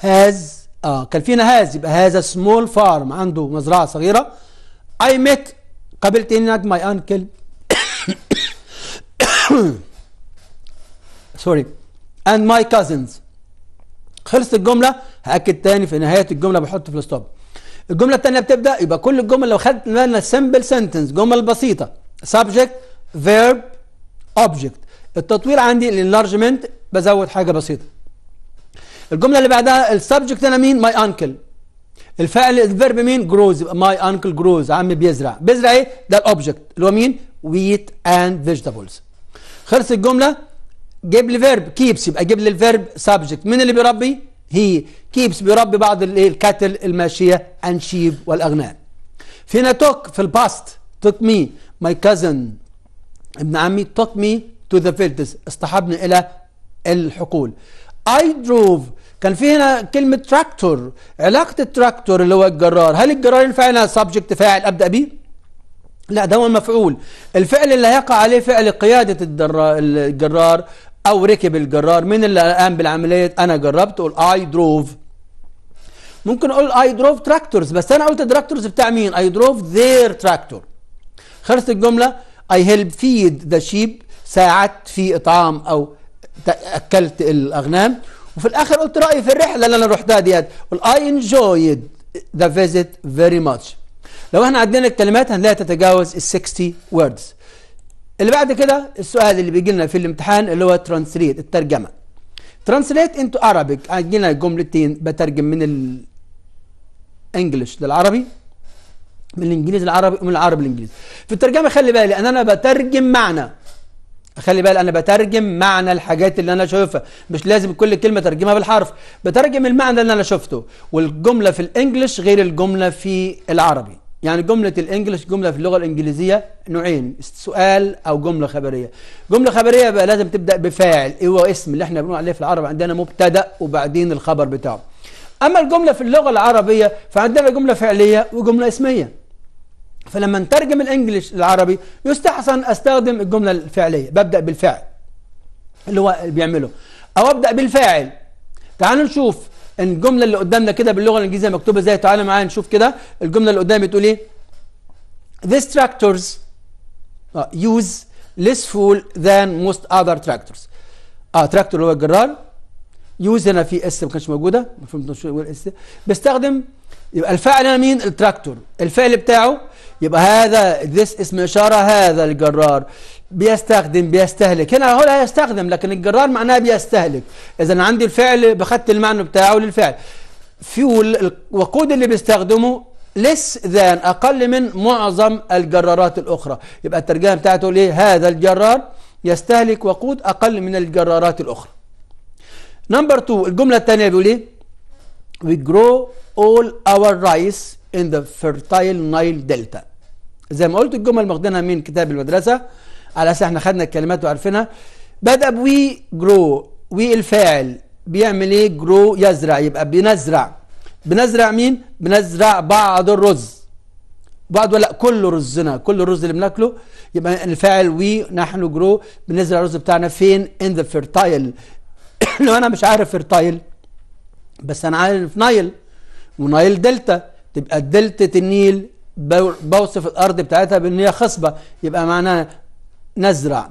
هاز اه كان فينا هاز يبقى هذا سمول فارم عنده مزرعه صغيره اي ميت قابلت هناك ماي انكل سوري اند ماي كازنز خلصت الجمله هاكد تاني في نهايه الجمله بحط في الستوب الجمله الثانيه بتبدا يبقى كل الجمل لو خدت بالنا سمبل سنتنس جمل بسيطه سبجكت فيرب اوبجكت التطوير عندي الانلارجمنت بزود حاجه بسيطه الجمله اللي بعدها السبجكت انا مين ماي انكل الفعل الفيرب مين جروز يبقى ماي انكل جروز عمي بيزرع بيزرع ايه ده الاوبجكت اللي هو مين ويت اند فيجيتابلز خلص الجمله جيب لي فيرب كيبس يبقى جيب لي الفيرب سبجكت مين اللي بيربي هي كيبس بيربي بعض الايه الكاتل الماشيه and شيب والاغنام فينا توك في الباست توك مي ماي كازن ابن عمي توك مي تو ذا فيلدز اصطحبني الى الحقول I drove كان في هنا كلمة تراكتور علاقة التراكتور اللي هو الجرار هل الجرار ينفع هنا سبجكت فاعل أبدأ بيه؟ لا ده هو المفعول الفعل اللي هيقع عليه فعل قيادة الجرار او ركب الجرار مين اللي قام بالعمليه انا جربت اقول اي دروف ممكن اقول اي دروف تراكتورز بس انا قلت تراكتورز بتاع مين اي دروف ذير تراكتور خلصت الجمله اي هيلب فيد ذا شيب ساعدت في اطعام او اكلت الاغنام وفي الاخر قلت رايي في الرحله اللي انا رحتها ديت قول اي انجويد ذا فيزيت فيري ماتش لو احنا عدينا الكلمات هنلاقي تتجاوز ال 60 وردز اللي بعد كده السؤال اللي بيجي لنا في الامتحان اللي هو ترانسليت الترجمه ترانسليت انتو عربيك عندنا جملتين بترجم من الانجليش للعربي من الانجليزي للعربي ومن العربي للانجليزي في الترجمه خلي بالي ان انا بترجم معنى خلي بالي انا بترجم معنى الحاجات اللي انا شايفها مش لازم كل كلمه ترجمها بالحرف بترجم المعنى اللي انا شفته والجمله في الانجليش غير الجمله في العربي يعني جملة الإنجليش جملة في اللغة الإنجليزية نوعين سؤال أو جملة خبرية جملة خبرية بقى لازم تبدأ بفاعل إيه هو اسم اللي احنا بنقول عليه في العرب عندنا مبتدأ وبعدين الخبر بتاعه أما الجملة في اللغة العربية فعندنا جملة فعلية وجملة اسمية فلما نترجم الإنجليش للعربي يستحسن أستخدم الجملة الفعلية ببدأ بالفعل اللي هو بيعمله أو أبدأ بالفاعل تعالوا نشوف الجمله اللي قدامنا كده باللغه الانجليزيه مكتوبه ازاي تعالى معايا نشوف كده الجمله اللي قدامي بتقول ايه these tractors آه، use less fuel than most other tractors اه تراكتور اللي هو الجرار يوز هنا في اس ما كانش موجوده المفروض بيستخدم يبقى الفاعل هنا مين التراكتور الفعل بتاعه يبقى هذا ذس اسم اشاره هذا الجرار بيستخدم بيستهلك هنا هو لا يستخدم لكن الجرار معناها بيستهلك اذا عندي الفعل بخدت المعنى بتاعه للفعل فيول الوقود اللي بيستخدمه لس ذان اقل من معظم الجرارات الاخرى يبقى الترجمه بتاعته ليه هذا الجرار يستهلك وقود اقل من الجرارات الاخرى نمبر 2 الجمله الثانيه بيقول ايه وي جرو all our rice in the fertile Nile Delta زي ما قلت الجمل ماخدينها من كتاب المدرسة على اساس احنا خدنا الكلمات وعارفينها بدأ بوي جرو وي الفاعل بيعمل ايه جرو يزرع يبقى بنزرع بنزرع مين بنزرع بعض الرز بعض ولا كل رزنا كل الرز اللي بناكله يبقى الفاعل وي نحن جرو بنزرع الرز بتاعنا فين ان ذا فيرتايل لو انا مش عارف فيرتايل بس انا عارف نايل ونايل دلتا تبقى دلتا النيل بوصف الارض بتاعتها بان هي خصبه يبقى معناها نزرع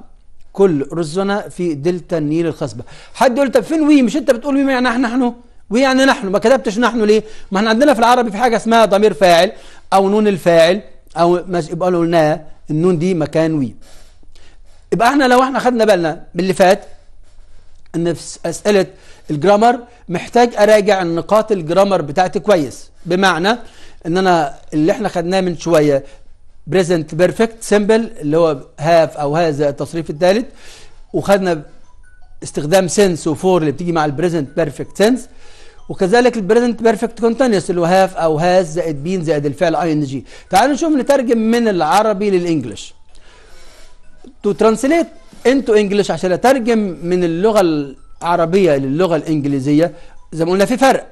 كل رزنا في دلتا النيل الخصبه حد يقول طب فين وي مش انت بتقول وي يعني احنا نحن وي يعني نحن ما كتبتش نحن ليه ما احنا عندنا في العربي في حاجه اسمها ضمير فاعل او نون الفاعل او يبقى قلنا النون دي مكان وي يبقى احنا لو احنا خدنا بالنا باللي فات ان في اسئله الجرامر محتاج اراجع النقاط الجرامر بتاعتي كويس بمعنى ان انا اللي احنا خدناه من شويه بريزنت بيرفكت سيمبل اللي هو هاف او هذا التصريف الثالث وخدنا استخدام سنس وفور اللي بتيجي مع البريزنت بيرفكت سنس وكذلك البريزنت بيرفكت كونتينوس اللي هو هاف او هاز زائد بين زائد الفعل اي ان جي تعالوا نشوف نترجم من العربي للانجلش تو ترانسليت انتو انجلش عشان اترجم من اللغه عربية للغة الإنجليزية زي ما قلنا في فرق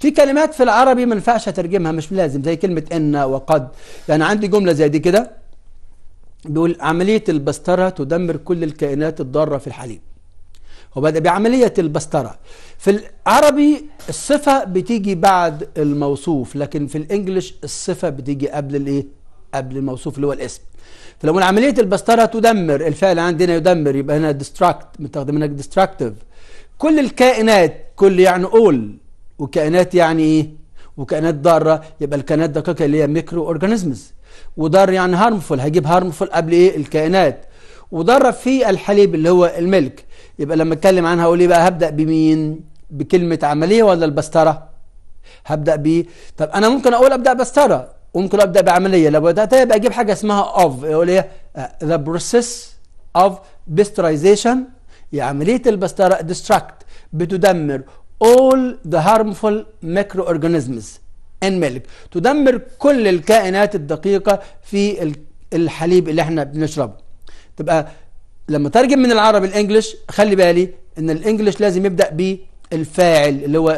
في كلمات في العربي ما ينفعش اترجمها مش لازم زي كلمة إن وقد يعني عندي جملة زي دي كده بيقول عملية البسترة تدمر كل الكائنات الضارة في الحليب وبدأ بعملية البسترة في العربي الصفة بتيجي بعد الموصوف لكن في الإنجليش الصفة بتيجي قبل الإيه؟ قبل الموصوف اللي هو الاسم فلما عمليه البسطره تدمر الفعل عندنا يدمر يبقى هنا ديستراكت متاخده منك ديستراكتيف كل الكائنات كل يعني اول وكائنات يعني ايه وكائنات ضاره يبقى الكائنات دقيقه اللي هي ميكرو اورجانيزمز وضار يعني هارمفول هجيب هارمفول قبل ايه الكائنات وضارة في الحليب اللي هو الملك يبقى لما اتكلم عنها اقول ايه بقى هبدا بمين بكلمه عمليه ولا البستره هبدا ب طب انا ممكن اقول ابدا بستره ممكن ابدا بعمليه بدات يبقى اجيب حاجه اسمها اوف اللي هي ذا بروسيس اوف بيسترايزيشن عمليه البسترة ديستراكت بتدمر all the harmful microorganisms in milk تدمر كل الكائنات الدقيقة في الحليب اللي احنا بنشربه تبقى لما ترجم من العربي الانجليش خلي بالي ان الانجليش لازم يبدا بالفاعل اللي هو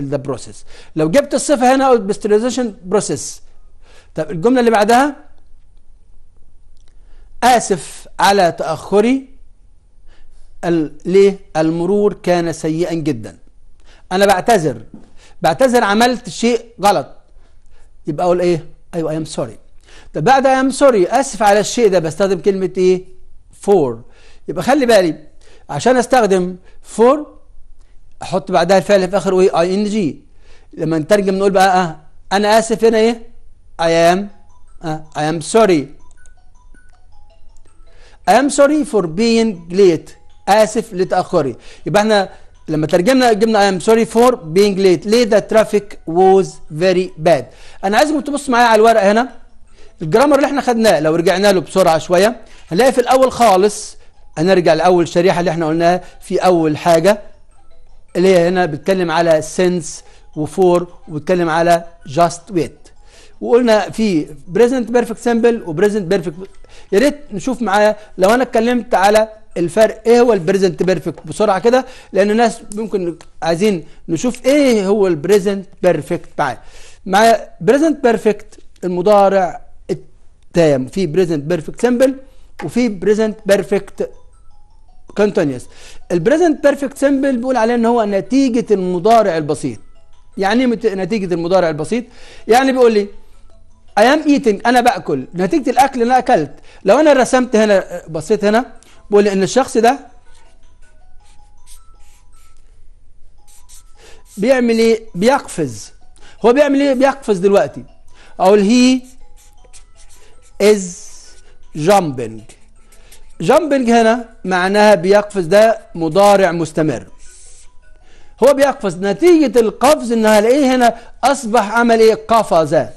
ذا بروسيس لو جبت الصفه هنا بستريزيشن بروسيس طب الجملة اللي بعدها آسف على تأخري ليه المرور كان سيئا جدا أنا بعتذر بعتذر عملت شيء غلط يبقى أقول إيه أيوة أيام سوري طب بعد أيام سوري آسف على الشيء ده بستخدم كلمة إيه فور يبقى خلي بالي عشان أستخدم فور أحط بعدها الفعل في آخره أي إن جي لما نترجم نقول بقى آه، أنا آسف هنا إيه I am uh, I am sorry I am sorry for being late آسف لتأخري يبقى احنا لما ترجمنا جبنا I am sorry for being late ليه the traffic was very bad أنا عايزكم تبص معايا على الورقة هنا الجرامر اللي احنا خدناه لو رجعنا له بسرعة شوية هنلاقي في الأول خالص هنرجع لأول شريحة اللي احنا قلناها في أول حاجة اللي هي هنا بتكلم على since وفور وبتكلم على just wait وقلنا في بريزنت بيرفكت سامبل وبريزنت بيرفكت يا ريت نشوف معايا لو انا اتكلمت على الفرق ايه هو البريزنت بيرفكت بسرعه كده لان الناس ممكن عايزين نشوف ايه هو البريزنت بيرفكت معايا معايا بريزنت بيرفكت المضارع التام في بريزنت بيرفكت سامبل وفي بريزنت بيرفكت كونتينوس البريزنت بيرفكت سامبل بيقول عليه ان هو نتيجه المضارع البسيط يعني ايه نتيجه المضارع البسيط يعني بيقول لي ايام ايتنج انا باكل نتيجه الاكل اللي انا اكلت لو انا رسمت هنا بصيت هنا بقول ان الشخص ده بيعمل ايه بيقفز هو بيعمل ايه بيقفز دلوقتي اقول هي از جامبنج جامبنج هنا معناها بيقفز ده مضارع مستمر هو بيقفز نتيجة القفز ان هلاقيه هنا اصبح عمل ايه قفزة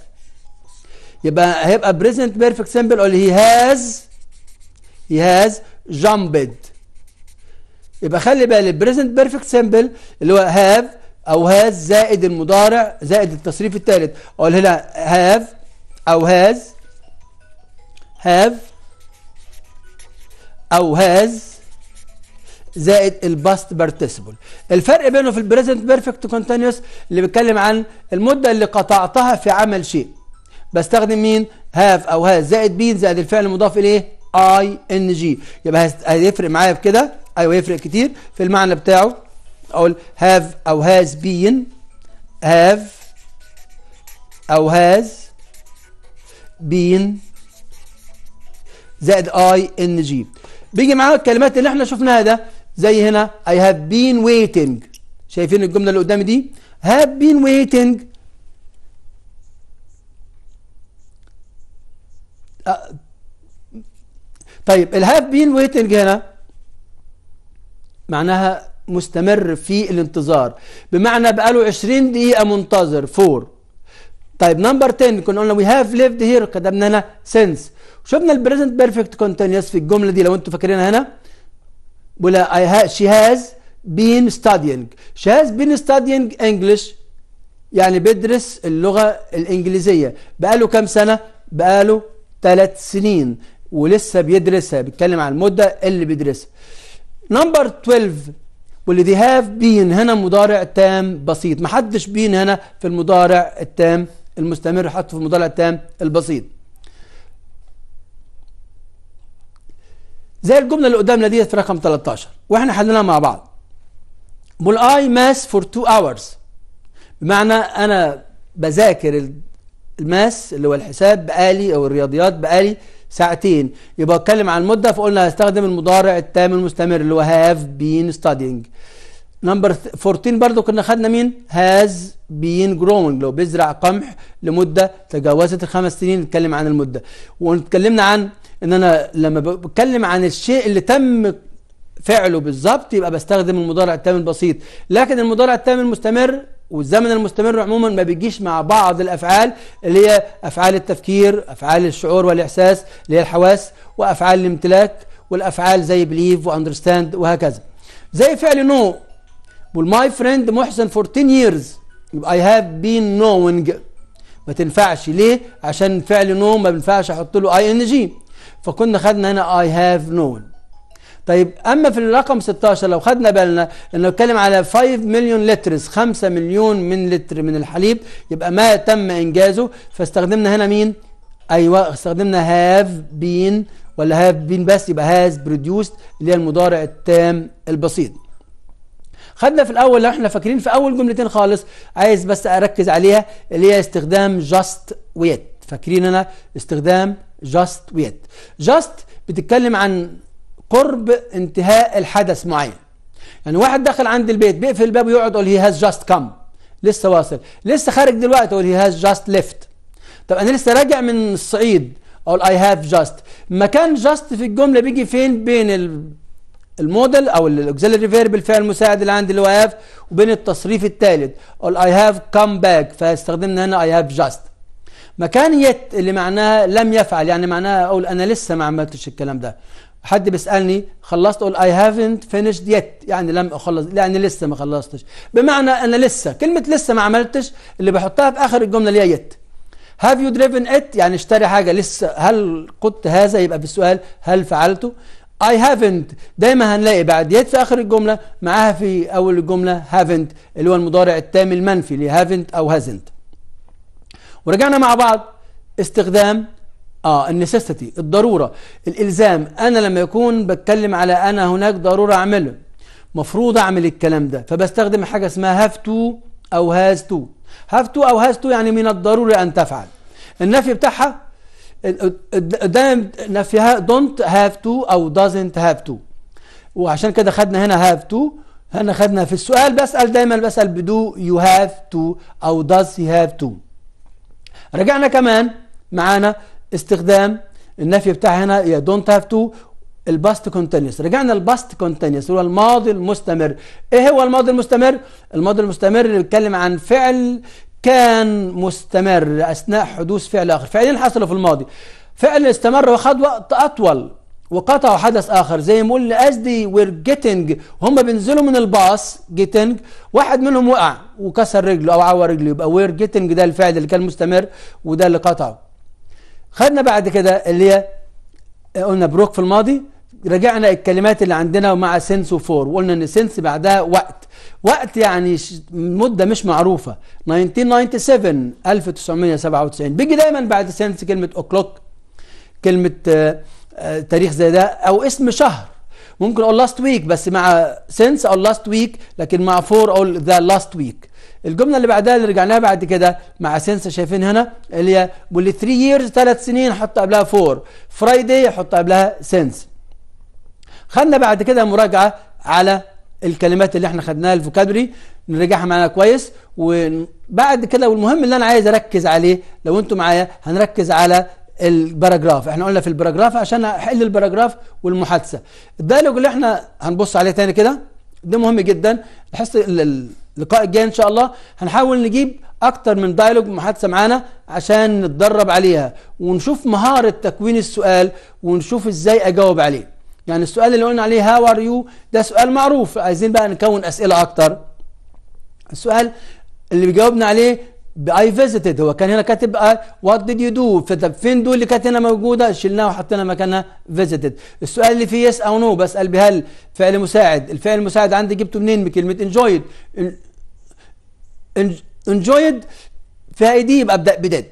يبقى هيبقى بريزنت بيرفكت سمبل اللي هي هاز هي هاز جامبد يبقى خلي بالك بريزنت بيرفكت سمبل اللي هو هاف او هاز زائد المضارع زائد التصريف الثالث اقول هنا هاف او هاز هاف او هاز زائد الباست بارتيسيبل الفرق بينه في البريزنت بيرفكت كونتينوس اللي بيتكلم عن المده اللي قطعتها في عمل شيء بستخدم مين هاف او هاز زائد بين زائد الفعل المضاف اليه اي ان جي يبقى هيفرق معايا بكده ايوه هيفرق كتير في المعنى بتاعه اقول هاف او هاز بين هاف او هاز بين زائد اي ان جي بيجي معاه الكلمات اللي احنا شفناها ده زي هنا اي هاف بين ويتنج شايفين الجمله اللي قدامي دي هاف بين ويتنج آه. طيب الهاف بين ويتنج هنا معناها مستمر في الانتظار بمعنى بقاله 20 دقيقة منتظر فور طيب نمبر 10 كنا قلنا وي هاف ليفد هير قدمنا هنا سينس شفنا البريزنت بيرفكت كونتينيوس في الجملة دي لو انتم فاكرينها هنا ولا اي ها شي هاز بين ستادينج شي هاز بين ستادينج انجلش يعني بيدرس اللغة الإنجليزية بقاله كام سنة؟ بقاله ثلاث سنين ولسه بيدرسها بيتكلم عن المدة اللي بيدرسها نمبر 12 والذي هاف بين هنا مضارع تام بسيط محدش بين هنا في المضارع التام المستمر حطه في المضارع التام البسيط زي الجملة اللي قدامنا ديت رقم 13 واحنا حليناها مع بعض بول اي ماس فور تو اورز بمعنى انا بذاكر الماس اللي هو الحساب بقالي أو الرياضيات بقالي ساعتين يبقى اتكلم عن المدة فقلنا هستخدم المضارع التام المستمر اللي هو هاف بين ستادينج نمبر 14 برضو كنا خدنا مين هاز بين جروينج لو بيزرع قمح لمدة تجاوزت الخمس سنين نتكلم عن المدة واتكلمنا عن ان انا لما بتكلم عن الشيء اللي تم فعله بالظبط يبقى بستخدم المضارع التام البسيط لكن المضارع التام المستمر والزمن المستمر عموما ما بيجيش مع بعض الافعال اللي هي افعال التفكير افعال الشعور والاحساس اللي هي الحواس وافعال الامتلاك والافعال زي بليف واندرستاند وهكذا زي فعل نو والماي فريند محسن فور 10 ييرز يبقى اي هاف بين نوينج ما تنفعش ليه عشان فعل نو ما بينفعش احط له اي ان جي فكنا خدنا هنا اي هاف نون طيب اما في الرقم 16 لو خدنا بالنا انه بيتكلم على 5 مليون لترز 5 مليون من لتر من الحليب يبقى ما تم انجازه فاستخدمنا هنا مين؟ ايوه استخدمنا هاف بين ولا هاف بين بس يبقى هاز بروديوست اللي هي المضارع التام البسيط. خدنا في الاول لو احنا فاكرين في اول جملتين خالص عايز بس اركز عليها اللي هي استخدام جاست ويت فاكرين انا استخدام جاست ويت جاست بتتكلم عن قرب انتهاء الحدث معين يعني واحد دخل عند البيت بيقفل الباب ويقعد يقول هي هاز جاست كم لسه واصل لسه خارج دلوقتي يقول هي هاز جاست ليفت طب انا لسه راجع من الصعيد اقول اي هاف جاست مكان جاست في الجمله بيجي فين بين الموديل او الاوكسيلري فيرب الفعل المساعد اللي عندي اللي هو هاف وبين التصريف الثالث اقول اي هاف كم باك فاستخدمنا هنا اي هاف جاست مكان يت اللي معناها لم يفعل يعني معناها اقول انا لسه ما عملتش الكلام ده حد بيسالني خلصت اقول اي هافنت فينيشد يت يعني لم اخلص يعني لسه ما خلصتش بمعنى انا لسه كلمه لسه ما عملتش اللي بحطها في اخر الجمله اللي هي يت هاف يو دريفن ات يعني اشتري حاجه لسه هل قدت هذا يبقى في السؤال هل فعلته اي هافنت دايما هنلاقي بعد يت في اخر الجمله معاها في اول الجمله هافنت اللي هو المضارع التام المنفي لهافنت او هازنت ورجعنا مع بعض استخدام اه النسستي الضروره الالزام انا لما يكون بتكلم على انا هناك ضروره اعمله مفروض اعمل الكلام ده فبستخدم حاجه اسمها هاف تو او هاز تو هاف تو او هاز تو يعني من الضروري ان تفعل النفي بتاعها دايما نفيها دونت هاف تو او دازنت هاف تو وعشان كده خدنا هنا هاف تو هنا خدنا في السؤال بسال دايما بسال بدو يو هاف تو او داز هي هاف تو رجعنا كمان معانا استخدام النفي بتاعها هنا دونت هاف تو الباست كونتينيوس رجعنا الباست كونتينيوس هو الماضي المستمر ايه هو الماضي المستمر الماضي المستمر اللي بيتكلم عن فعل كان مستمر اثناء حدوث فعل اخر فعلين حصلوا في الماضي فعل استمر وخد وقت اطول وقطعوا حدث اخر زي ما قلنا as دي وير جيتنج هم بينزلوا من الباص جيتنج واحد منهم وقع وكسر رجله او عور رجله يبقى وير جيتنج ده الفعل اللي كان مستمر وده اللي قطعه خدنا بعد كده اللي هي آه، قلنا بروك في الماضي رجعنا الكلمات اللي عندنا مع سنس وفور وقلنا ان سنس بعدها وقت وقت يعني مده مش معروفه 1997 1997 بيجي دايما بعد سنس كلمه اوكلوك كلمه آه، آه، تاريخ زي ده او اسم شهر ممكن اقول لاست ويك بس مع سنس اقول لاست ويك لكن مع فور اقول ذا لاست ويك الجمله اللي بعدها اللي رجعناها بعد كده مع سنس شايفين هنا اللي هي واللي 3 ييرز 3 سنين حط قبلها فور فرايداي حط قبلها سنس خدنا بعد كده مراجعه على الكلمات اللي احنا خدناها الفوكابري نرجعها معانا كويس وبعد كده والمهم اللي انا عايز اركز عليه لو انتم معايا هنركز على الباراجراف احنا قلنا في الباراجراف عشان احل الباراجراف والمحادثه الدايلوج اللي احنا هنبص عليه تاني كده ده مهم جدا الحصه اللقاء الجاي ان شاء الله هنحاول نجيب اكتر من دايلوج محادثه معانا عشان نتدرب عليها ونشوف مهاره تكوين السؤال ونشوف ازاي اجاوب عليه يعني السؤال اللي قلنا عليه هاو ار يو ده سؤال معروف عايزين بقى نكون اسئله اكتر السؤال اللي بيجاوبنا عليه اي فيزيتد هو كان هنا كاتب وات ديد يو دو فين دول اللي كانت هنا موجوده شلناها وحطينا مكانها فيزيتد السؤال اللي فيه يس او نو بسال بهل فعل مساعد الفعل المساعد عندي جبته منين من كلمه انجويد انجويد فيها اي دي يبقى ابدا بديد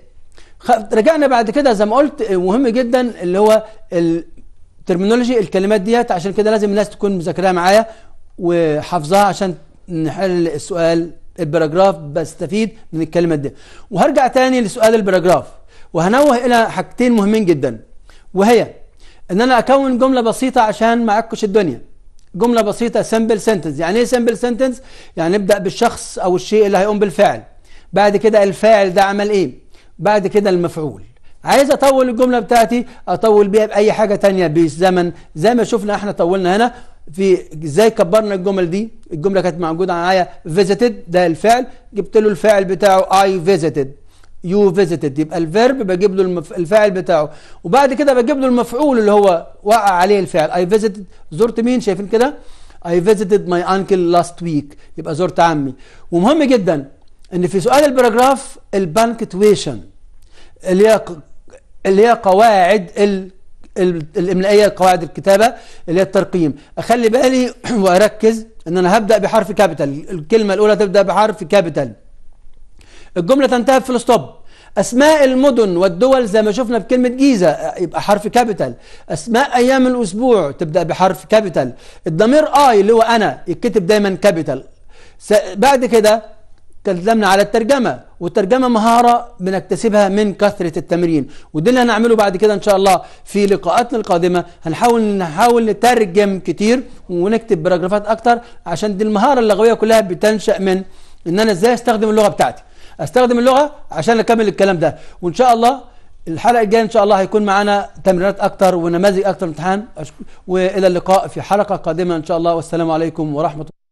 رجعنا بعد كده زي ما قلت مهم جدا اللي هو الترمينولوجي الكلمات ديت عشان كده لازم الناس تكون مذاكراها معايا وحافظاها عشان نحل السؤال البراجراف بستفيد من الكلمه دي وهرجع تاني لسؤال البراجراف وهنوه الى حاجتين مهمين جدا وهي ان انا اكون جمله بسيطه عشان ما اعكش الدنيا جمله بسيطه سمبل سنتنس يعني ايه سمبل سنتنس يعني نبدا بالشخص او الشيء اللي هيقوم بالفعل بعد كده الفاعل ده عمل ايه بعد كده المفعول عايز اطول الجمله بتاعتي اطول بيها باي حاجه تانية بالزمن زي ما شفنا احنا طولنا هنا في ازاي كبرنا الجمل دي الجمله كانت موجوده معايا فيزيتد ده الفعل جبت له الفاعل بتاعه اي فيزيتد يو فيزيتد يبقى الفيرب بجيب له المف... الفاعل بتاعه وبعد كده بجيب له المفعول اللي هو وقع عليه الفعل اي فيزيتد زرت مين شايفين كده اي فيزيتد ماي انكل لاست ويك يبقى زرت عمي ومهم جدا ان في سؤال الباراجراف البانكتويشن اللي هي اللي هي قواعد ال الاملائيه قواعد الكتابه اللي هي الترقيم اخلي بالي [clears throat] واركز ان انا هبدا بحرف كابيتال الكلمه الاولى تبدا بحرف كابيتال الجمله تنتهي في الستوب اسماء المدن والدول زي ما شفنا بكلمه جيزه آه، يبقى حرف كابيتال اسماء ايام الاسبوع تبدا بحرف كابيتال الضمير اي اللي هو انا يتكتب دايما كابيتال بعد كده تكلمنا على الترجمه والترجمة مهارة بنكتسبها من كثرة التمرين وده اللي هنعمله بعد كده إن شاء الله في لقاءاتنا القادمة هنحاول نحاول نترجم كتير ونكتب براجرافات أكتر عشان دي المهارة اللغوية كلها بتنشأ من إن أنا إزاي أستخدم اللغة بتاعتي أستخدم اللغة عشان أكمل الكلام ده وإن شاء الله الحلقة الجاية إن شاء الله هيكون معانا تمرينات أكتر ونماذج أكتر امتحان وإلى اللقاء في حلقة قادمة إن شاء الله والسلام عليكم ورحمة الله